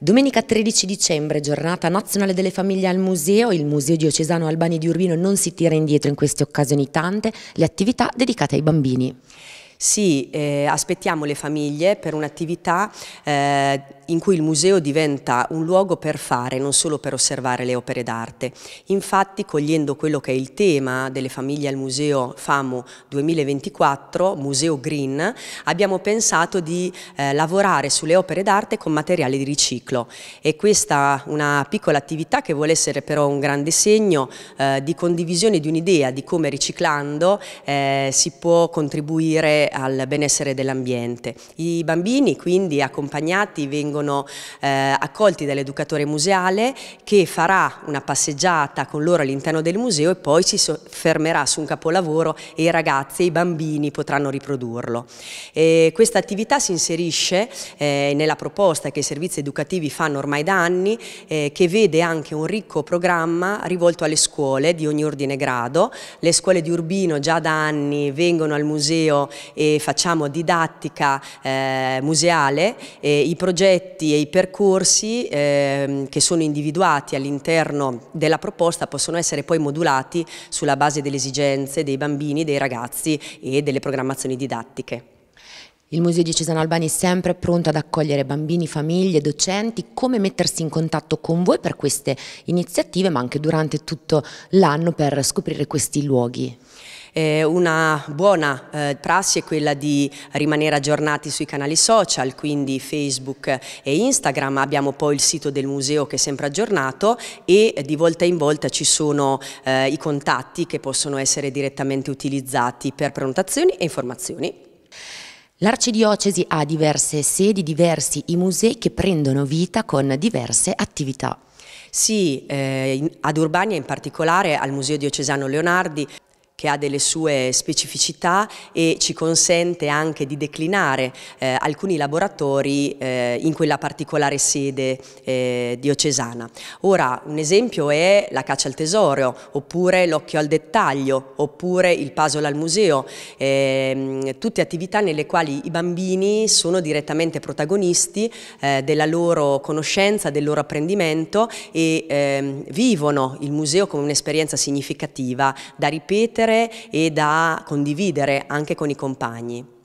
Domenica 13 dicembre, giornata nazionale delle famiglie al museo, il Museo Diocesano Albani di Urbino non si tira indietro in queste occasioni tante le attività dedicate ai bambini. Sì, eh, aspettiamo le famiglie per un'attività eh, in cui il museo diventa un luogo per fare, non solo per osservare le opere d'arte. Infatti, cogliendo quello che è il tema delle famiglie al Museo FAMU 2024, Museo Green, abbiamo pensato di eh, lavorare sulle opere d'arte con materiali di riciclo e questa è una piccola attività che vuole essere però un grande segno eh, di condivisione di un'idea di come riciclando eh, si può contribuire al benessere dell'ambiente. I bambini quindi accompagnati vengono eh, accolti dall'educatore museale che farà una passeggiata con loro all'interno del museo e poi si fermerà su un capolavoro e i ragazzi e i bambini potranno riprodurlo. E questa attività si inserisce eh, nella proposta che i servizi educativi fanno ormai da anni eh, che vede anche un ricco programma rivolto alle scuole di ogni ordine grado. Le scuole di Urbino già da anni vengono al museo e facciamo didattica eh, museale, e i progetti e i percorsi eh, che sono individuati all'interno della proposta possono essere poi modulati sulla base delle esigenze dei bambini, dei ragazzi e delle programmazioni didattiche. Il Museo di Cesano Albani è sempre pronto ad accogliere bambini, famiglie, docenti. Come mettersi in contatto con voi per queste iniziative, ma anche durante tutto l'anno per scoprire questi luoghi? Eh, una buona eh, prassi è quella di rimanere aggiornati sui canali social, quindi Facebook e Instagram, abbiamo poi il sito del museo che è sempre aggiornato e di volta in volta ci sono eh, i contatti che possono essere direttamente utilizzati per prenotazioni e informazioni. L'Arcidiocesi ha diverse sedi, diversi i musei che prendono vita con diverse attività. Sì, eh, ad Urbania in particolare, al Museo Diocesano Leonardi, che ha delle sue specificità e ci consente anche di declinare eh, alcuni laboratori eh, in quella particolare sede eh, diocesana. Ora un esempio è la caccia al tesoro oppure l'occhio al dettaglio oppure il puzzle al museo, ehm, tutte attività nelle quali i bambini sono direttamente protagonisti eh, della loro conoscenza, del loro apprendimento e ehm, vivono il museo come un'esperienza significativa da ripetere condividere e da condividere anche con i compagni.